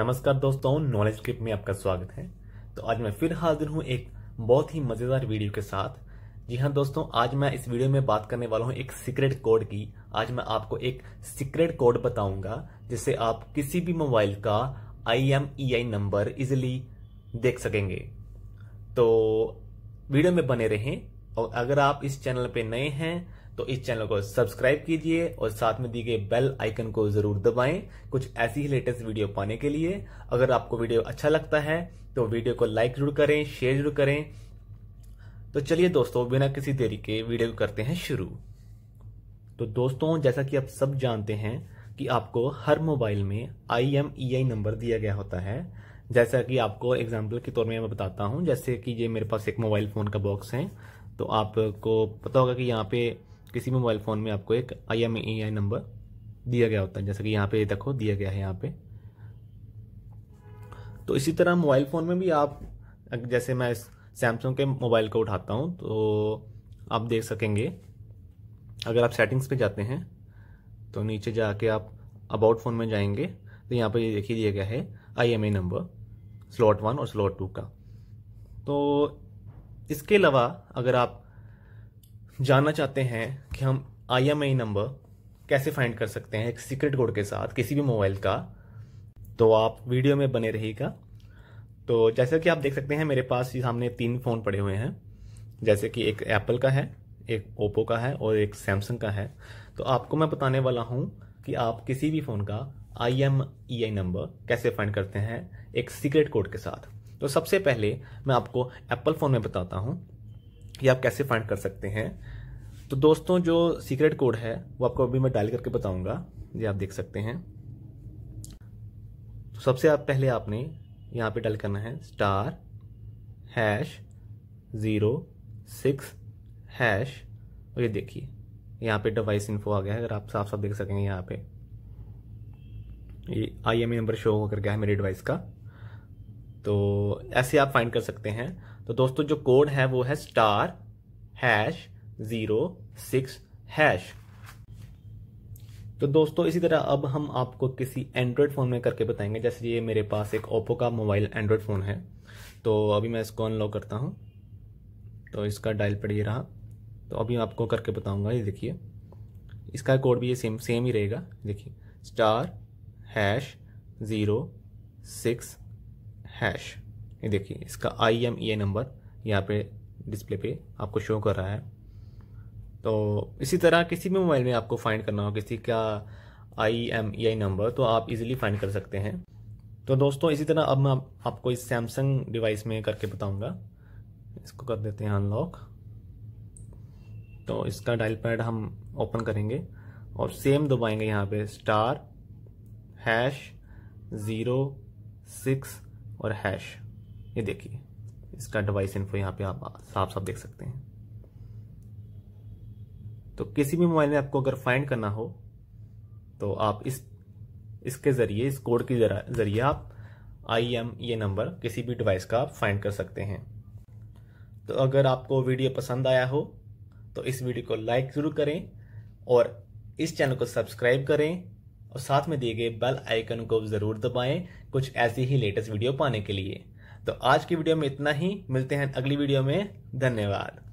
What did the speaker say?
नमस्कार दोस्तों knowledge clip में आपका स्वागत है तो आज मैं फिर हाजिर हूँ एक बहुत ही मजेदार वीडियो के साथ जी हाँ दोस्तों आज मैं इस वीडियो में बात करने वाला हूँ एक सीक्रेट कोड की आज मैं आपको एक सीक्रेट कोड बताऊंगा जिससे आप किसी भी मोबाइल का I M E I number easily देख सकेंगे तो वीडियो में बने रहें और अगर आप इस चैनल पर नए हैं तो इस चैनल को सब्सक्राइब कीजिए और साथ में दी गई बेल आइकन को जरूर दबाएं कुछ ऐसी ही लेटेस्ट वीडियो पाने के लिए अगर आपको वीडियो अच्छा लगता है तो वीडियो को लाइक जरूर करें शेयर जरूर करें तो चलिए दोस्तों बिना किसी देरी के वीडियो करते हैं शुरू तो दोस्तों जैसा कि आप सब जानते हैं कि आपको हर मोबाइल में आई एम ई आई नंबर दिया गया होता है जैसा कि आपको एग्जाम्पल के तौर में मैं बताता हूँ जैसे कि ये मेरे पास एक मोबाइल फ़ोन का बॉक्स है तो आपको पता होगा कि यहाँ पे किसी भी मोबाइल फ़ोन में आपको एक आई एम ई आई नंबर दिया गया होता है जैसे कि यहाँ पे देखो दिया गया है यहाँ पे तो इसी तरह मोबाइल फ़ोन में भी आप जैसे मैं सैमसंग के मोबाइल को उठाता हूँ तो आप देख सकेंगे अगर आप सेटिंग्स पे जाते हैं तो नीचे जाके आप अबाउट फ़ोन में जाएंगे तो यहाँ पर ये देखिए दिया गया है I M E number slot one और स्लॉट टू का तो इसके अलावा अगर आप जानना चाहते हैं कि हम आई एम आई नंबर कैसे फाइंड कर सकते हैं एक सीक्रेट कोड के साथ किसी भी मोबाइल का तो आप वीडियो में बने रहिएगा तो जैसे कि आप देख सकते हैं मेरे पास ये सामने तीन फ़ोन पड़े हुए हैं जैसे कि एक एप्पल का है एक ओप्पो का है और एक सैमसंग का है तो आपको मैं बताने वाला हूँ कि आप किसी भी फ़ोन का I M E I number कैसे फाइंड करते हैं एक सीक्रेट कोड के साथ तो सबसे पहले मैं आपको एप्पल फ़ोन में बताता हूँ ये आप कैसे फाइंड कर सकते हैं तो दोस्तों जो सीक्रेट कोड है वो आपको अभी मैं डायल करके बताऊंगा ये आप देख सकते हैं तो सबसे आप पहले आपने यहाँ पे डायल करना है star hash zero six hash और ये देखिए यहाँ पे डिवाइस इन्फो आ गया है अगर आप साफ साफ देख सकेंगे यहाँ पे ये आई एम नंबर शो होकर गया है मेरे डिवाइस का तो ऐसे आप फाइंड कर सकते हैं तो दोस्तों जो कोड है वो है star hash zero six hash तो दोस्तों इसी तरह अब हम आपको किसी एंड्रॉयड फ़ोन में करके बताएंगे जैसे ये मेरे पास एक ओप्पो का मोबाइल एंड्रॉयड फ़ोन है तो अभी मैं इसको अनलॉक करता हूँ तो इसका डायल पर ये रहा तो अभी आपको करके बताऊँगा ये देखिए इसका कोड भी ये सेम सेम ही रहेगा देखिए star hash zero six hash ये देखिए इसका आई एम ई ए नंबर यहाँ पे डिस्प्ले पे आपको शो कर रहा है तो इसी तरह किसी भी मोबाइल में आपको फाइंड करना हो किसी का I M E I number तो आप इजीली फाइंड कर सकते हैं तो दोस्तों इसी तरह अब मैं आप, आपको इस सैमसंग डिवाइस में करके बताऊंगा इसको कर देते हैं अनलॉक तो इसका डायल पैड हम ओपन करेंगे और सेम दबाएंगे यहाँ पे स्टार हैश ज़ीरो सिक्स और हैश ये देखिए इसका डिवाइस इन्फो यहाँ पे आप साफ साफ देख सकते हैं तो किसी भी मोबाइल में आपको अगर फाइंड करना हो तो आप इस इसके जरिए इस कोड के जरिए आप आई एम ये नंबर किसी भी डिवाइस का आप फाइंड कर सकते हैं तो अगर आपको वीडियो पसंद आया हो तो इस वीडियो को लाइक ज़रूर करें और इस चैनल को सब्सक्राइब करें और साथ में दिए गए बेल आइकन को ज़रूर दबाएं कुछ ऐसी ही लेटेस्ट वीडियो पाने के लिए तो आज की वीडियो में इतना ही मिलते हैं अगली वीडियो में धन्यवाद